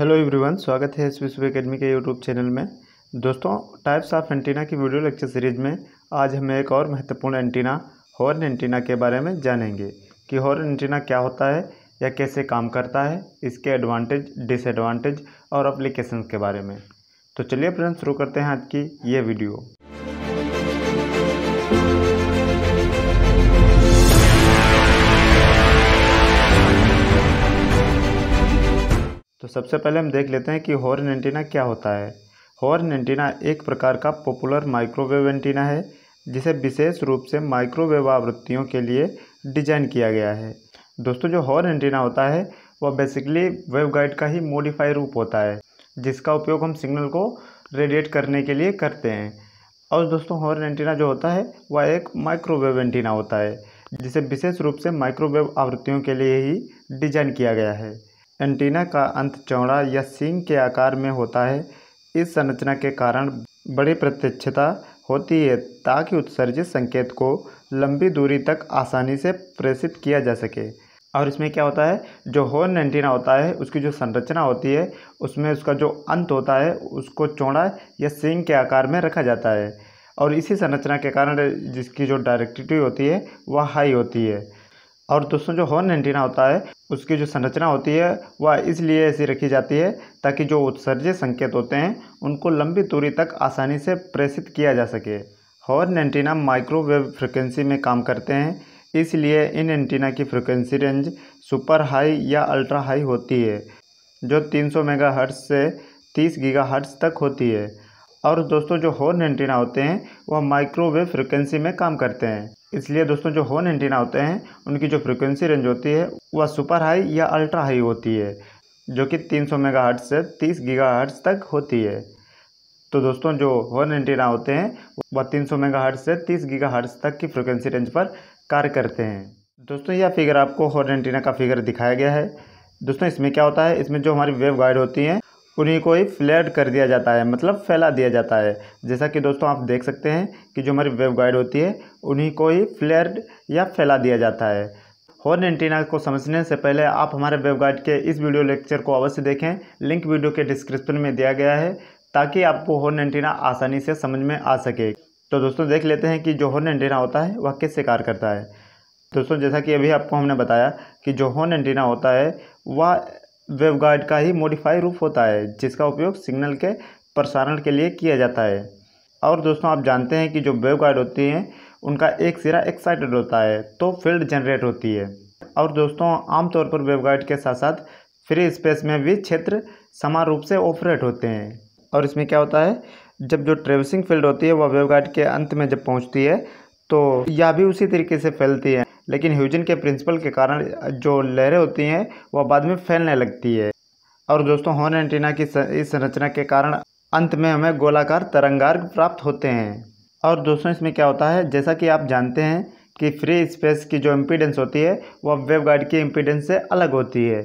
hello everyone स्वागत है S विश्व अकेडमी के यूट्यूब चैनल में दोस्तों टाइप्स ऑफ एंटीना की वीडियो लेक्चर सीरीज में आज हम एक और महत्वपूर्ण एंटीना हॉर्न एंटीना के बारे में जानेंगे कि हॉर्न एंटीना क्या होता है या कैसे काम करता है इसके एडवांटेज डिसएडवांटेज और अप्लीकेशन के बारे में तो चलिए फ्रेंड शुरू करते हैं आज की ये वीडियो सबसे पहले हम देख लेते हैं कि हॉर्न एंटीना क्या होता है हॉर्न एंटीना एक प्रकार का पॉपुलर माइक्रोवेव एंटीना है जिसे विशेष रूप से माइक्रोवेव आवृत्तियों के लिए डिजाइन किया गया है दोस्तों जो हॉर्न एंटीना होता है वह बेसिकली वेवगाइड का ही मॉडिफाई रूप होता है जिसका उपयोग हम सिग्नल को रेडिएट करने के लिए करते हैं और दोस्तों हॉर्न एंटीना जो होता है वह एक माइक्रोवेव एंटीना होता है जिसे विशेष रूप से माइक्रोवेव आवृत्तियों के लिए ही डिजाइन किया गया है एंटीना का अंत चौड़ा या सींग के आकार में होता है इस संरचना के कारण बड़ी प्रत्यक्षता होती है ताकि उत्सर्जित संकेत को लंबी दूरी तक आसानी से प्रेषित किया जा सके और इसमें क्या होता है जो हॉर्न एंटीना होता है उसकी जो संरचना होती है उसमें उसका जो अंत होता है उसको चौड़ा या सींग के आकार में रखा जाता है और इसी संरचना के कारण जिसकी जो डायरेक्टिविटी होती है वह हाई होती है और दोस्तों जो हॉर्न एंटीना होता है उसकी जो संरचना होती है वह इसलिए ऐसी रखी जाती है ताकि जो उत्सर्जित संकेत होते हैं उनको लंबी दूरी तक आसानी से प्रेषित किया जा सके हॉर्न एंटीना माइक्रोवेव फ्रिक्वेंसी में काम करते हैं इसलिए इन एंटीना की फ्रिक्वेंसी रेंज सुपर हाई या अल्ट्रा हाई होती है जो 300 मेगाहर्ट्ज से 30 गीगा तक होती है और दोस्तों जो हॉर्न एंटीना होते हैं वह माइक्रोवेव फ्रिक्वेंसी में काम करते हैं इसलिए दोस्तों जो हॉर्न एंटीना होते हैं उनकी जो फ्रिक्वेंसी रेंज होती है वह सुपर हाई या अल्ट्रा हाई होती है जो कि 300 सौ से 30 गीगा तक होती है तो दोस्तों जो हॉर्न एंटीना होते हैं वह 300 मेगाहर्ट्ज से 30 गीगा तक की फ्रिक्वेंसी रेंज पर कार्य करते हैं दोस्तों यह फिगर आपको हॉर्न एंटीना का फिगर दिखाया गया है दोस्तों इसमें क्या होता है इसमें जो हमारी वेव गाइड होती हैं उन्हीं को ही फ्लैट कर दिया जाता है मतलब फैला दिया जाता है जैसा कि दोस्तों आप देख सकते हैं कि जो हमारी वेब गाइड होती है उन्हीं को ही फ्लैट या फैला दिया जाता है हॉर्न एंटीना को समझने से पहले आप हमारे वेब गाइड के इस वीडियो लेक्चर को अवश्य देखें लिंक वीडियो के डिस्क्रिप्शन में दिया गया है ताकि आपको हॉर्न एंटीना आसानी से समझ में आ सके तो दोस्तों देख लेते हैं कि जो हॉर्न एंटीना होता है वह किससे कार्य करता है दोस्तों जैसा कि अभी आपको हमने बताया कि जो हॉर्न एंटीना होता है वह वेवगाइड का ही मॉडिफाई रूप होता है जिसका उपयोग सिग्नल के प्रसारण के लिए किया जाता है और दोस्तों आप जानते हैं कि जो वेवगाइड होती हैं उनका एक सिरा एक्साइटेड होता है तो फील्ड जनरेट होती है और दोस्तों आमतौर पर वेवगाइड के साथ साथ फ्री स्पेस में भी क्षेत्र समान रूप से ऑपरेट होते हैं और इसमें क्या होता है जब जो ट्रेवसिंग फील्ड होती है वह वेवगाइड के अंत में जब पहुँचती है तो यह भी उसी तरीके से फैलती है लेकिन ह्यूजन के प्रिंसिपल के कारण जो लहरें होती हैं वह बाद में फैलने लगती है और दोस्तों हॉर्न एंटीना की इस संरचना के कारण अंत में हमें गोलाकार तरंगार्ग प्राप्त होते हैं और दोस्तों इसमें क्या होता है जैसा कि आप जानते हैं कि फ्री स्पेस की जो इम्पीडेंस होती है वह वेव गाइड की इम्पीडेंस से अलग होती है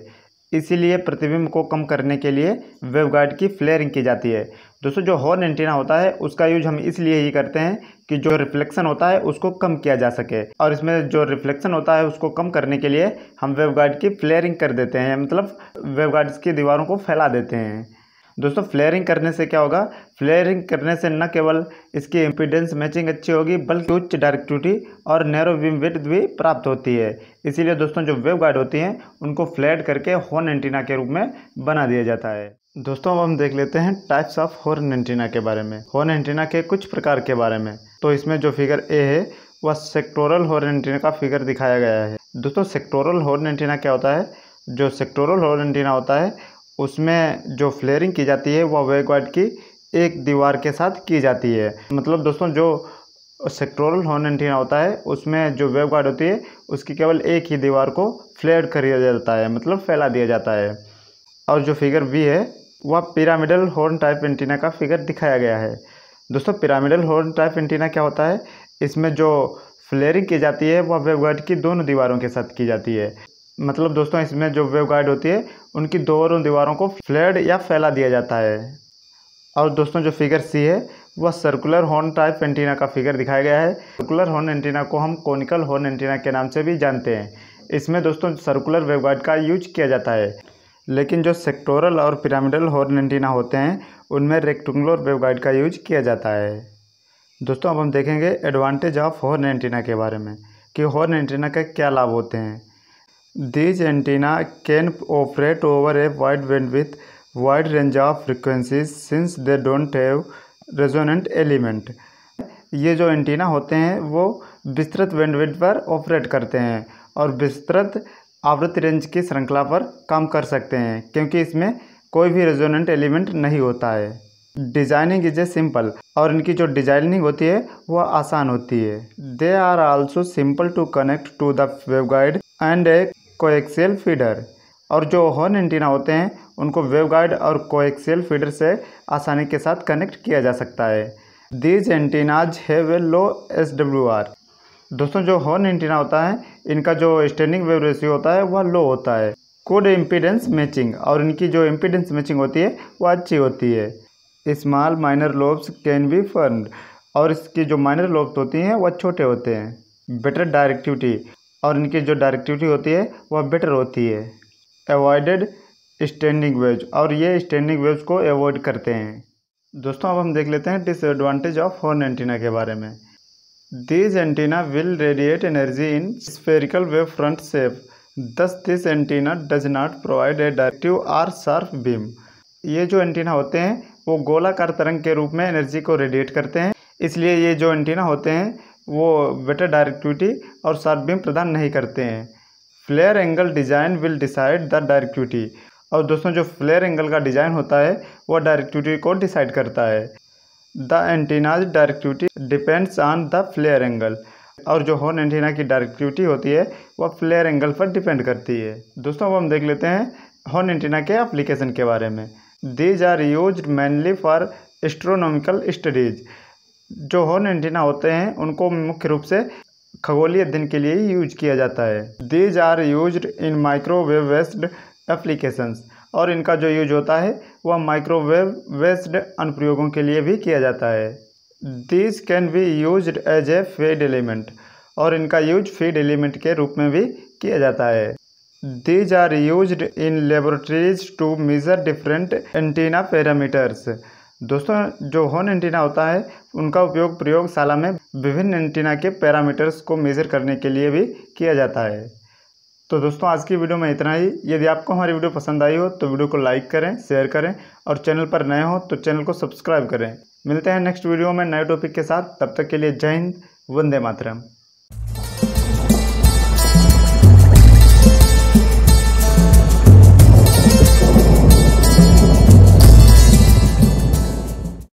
इसीलिए प्रतिबिंब को कम करने के लिए वेवगाइड की फ्लेयरिंग की जाती है दोस्तों जो हॉर्न एंटीना होता है उसका यूज हम इसलिए ही करते हैं कि जो रिफ्लेक्शन होता है उसको कम किया जा सके और इसमें जो रिफ्लेक्शन होता है उसको कम करने के लिए हम वेवगाइड की फ्लेयरिंग कर देते हैं मतलब वेवगाइड्स की दीवारों को फैला देते हैं दोस्तों फ्लेयरिंग करने से क्या होगा फ्लेयरिंग करने से न केवल इसकी इम्पीडेंस मैचिंग अच्छी होगी बल्कि उच्च डायरेक्टिविटी और नैरो बीम विथ भी प्राप्त होती है इसीलिए दोस्तों जो वेव गार्ड होती हैं उनको फ्लैट करके हॉर्न एंटीना के रूप में बना दिया जाता है दोस्तों अब हम देख लेते हैं टाइप्स ऑफ हॉर्न एंटीना के बारे में हॉर्न एंटीना के कुछ प्रकार के बारे में तो इसमें जो फिगर ए है वह सेक्टोरल हॉर्न एंटीना का फिगर दिखाया गया है दोस्तों सेक्टोरल हॉर्न एंटीना क्या होता है जो सेक्टोरल हॉर्न एंटीना होता है उसमें जो फ्लेयरिंग की जाती है वह वेगवर्ड की एक दीवार के साथ की जाती है मतलब दोस्तों जो सेक्टोरल हॉर्न एंटीना होता है उसमें जो वेव गार्ड होती है उसकी केवल एक ही दीवार को फ्लेयर कर दिया जाता है मतलब फैला दिया जाता है और जो फिगर बी है वह पिरामिडल हॉर्न टाइप एंटीना का फिगर दिखाया गया है दोस्तों पिरामिडल हॉर्न टाइप एंटीना क्या होता है इसमें जो फ्लेयरिंग की जाती है वह गार्ड की दोनों दीवारों के साथ की जाती है मतलब दोस्तों इसमें जो वेव गाइड होती है उनकी दोनों दीवारों को फ्लैड या फैला दिया जाता है और दोस्तों जो फिगर सी है वह सर्कुलर हॉर्न टाइप एंटीना का फिगर दिखाया गया है सर्कुलर हॉर्न एंटीना को हम कॉनिकल हॉर्न एंटीना के नाम से भी जानते हैं इसमें दोस्तों सर्कुलर वेवगाइड का यूज किया जाता है लेकिन जो सेक्टोरल और पिरामिडल हॉर्न एंटीना होते हैं उनमें रेक्टेंगुलर वेवगाइड का यूज किया जाता है दोस्तों अब हम देखेंगे एडवांटेज ऑफ हॉर्न एंटीना के बारे में कि हॉर्न एंटीना के क्या लाभ होते हैं antenna can operate over a wide band with wide range of frequencies since they don't have resonant element ये जो एंटीना होते हैं वो विस्तृत बैंडविड्थ पर ऑपरेट करते हैं और विस्तृत आवृत्ति रेंज की श्रृंखला पर काम कर सकते हैं क्योंकि इसमें कोई भी रेजोनेंट एलिमेंट नहीं होता है डिजाइनिंग इज ए सिंपल और इनकी जो डिजाइनिंग होती है वह आसान होती है they are also simple to connect to the waveguide and a coaxial feeder और जो हॉर्न एंटीना होते हैं उनको वेवगाइड और कोएक्सेल फीडर से आसानी के साथ कनेक्ट किया जा सकता है these antennas have a low S W R दोस्तों जो हॉर्न एंटीना होता है इनका जो स्टैंडिंग वेव रेशियो होता है वह लो होता है कोड इम्पीडेंस मैचिंग और इनकी जो इम्पीडेंस मैचिंग होती है वह अच्छी होती है small minor lobes can be formed और इसकी जो माइनर लोब्स होती हैं वह छोटे होते हैं बेटर डायरेक्टिविटी और इनकी जो डायरेक्टिविटी होती है वह बेटर होती है एवॉइडेड स्टैंडिंग वेव्स और ये स्टैंडिंग वेव्स को एवॉइड करते हैं दोस्तों अब हम देख लेते हैं डिसएडवांटेज ऑफ हॉर्न एंटीना के बारे में this antenna will radiate energy in spherical wave front shape thus this antenna does not provide a directive or sharp beam ये जो एंटीना होते हैं वो गोलाकार तरंग के रूप में एनर्जी को रेडिएट करते हैं इसलिए ये जो एंटीना होते हैं वो बेटर डायरेक्टिविटी और शार्प बीम प्रदान नहीं करते हैं flare angle design will decide the directivity और दोस्तों जो फ्लेयर एंगल का डिज़ाइन होता है वह डायरेक्टिविटी को डिसाइड करता है the antenna's directivity depends on the flare angle और जो हॉर्न एंटीना की डायरेक्टिविटी होती है वह फ्लेयर एंगल पर डिपेंड करती है दोस्तों अब हम देख लेते हैं हॉर्न एंटीना के एप्लीकेशन के बारे में these are use mainly for astronomical studies जो हॉर्न एंटीना होते हैं उनको मुख्य रूप से खगोलीय अध्ययन के लिए यूज किया जाता है these are use in microwave based applications और इनका जो यूज होता है वह माइक्रोवेव वेस्ड अनुप्रयोगों के लिए भी किया जाता है these can be use as a feed element और इनका यूज फीड एलिमेंट के रूप में भी किया जाता है these are use in laboratories to measure different antenna parameters दोस्तों जो हॉर्न एंटीना होता है उनका उपयोग प्रयोगशाला में विभिन्न एंटीना के पैरामीटर्स को मेज़र करने के लिए भी किया जाता है तो दोस्तों आज की वीडियो में इतना ही यदि आपको हमारी वीडियो पसंद आई हो तो वीडियो को लाइक करें शेयर करें और चैनल पर नए हो तो चैनल को सब्सक्राइब करें मिलते हैं नेक्स्ट वीडियो में नए टॉपिक के साथ तब तक के लिए जय हिंद वंदे मातरम